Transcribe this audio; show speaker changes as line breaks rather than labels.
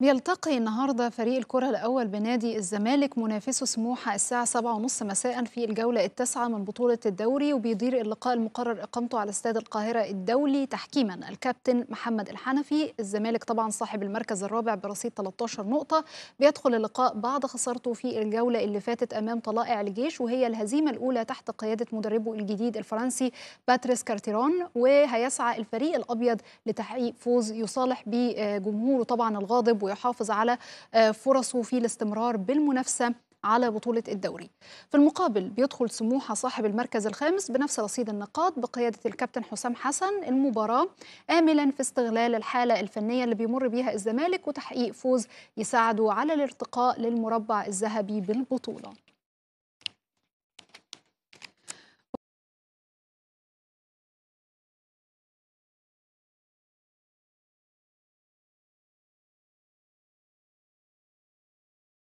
بيلتقي النهارده فريق الكرة الأول بنادي الزمالك منافسه سموحة الساعة 7:30 مساء في الجولة التاسعة من بطولة الدوري وبيدير اللقاء المقرر إقامته على استاد القاهرة الدولي تحكيما الكابتن محمد الحنفي الزمالك طبعا صاحب المركز الرابع برصيد 13 نقطة بيدخل اللقاء بعد خسارته في الجولة اللي فاتت أمام طلائع الجيش وهي الهزيمة الأولى تحت قيادة مدربه الجديد الفرنسي باتريس كارتيرون وهيسعى الفريق الأبيض لتحقيق فوز يصالح بجمهوره طبعا الغاضب ويحافظ على آه، فرصه في الاستمرار بالمنافسة على بطولة الدوري في المقابل بيدخل سموحة صاحب المركز الخامس بنفس رصيد النقاط بقيادة الكابتن حسام حسن المباراة آملا في استغلال الحالة الفنية اللي بيمر بيها الزمالك وتحقيق فوز يساعده على الارتقاء للمربع الذهبي بالبطولة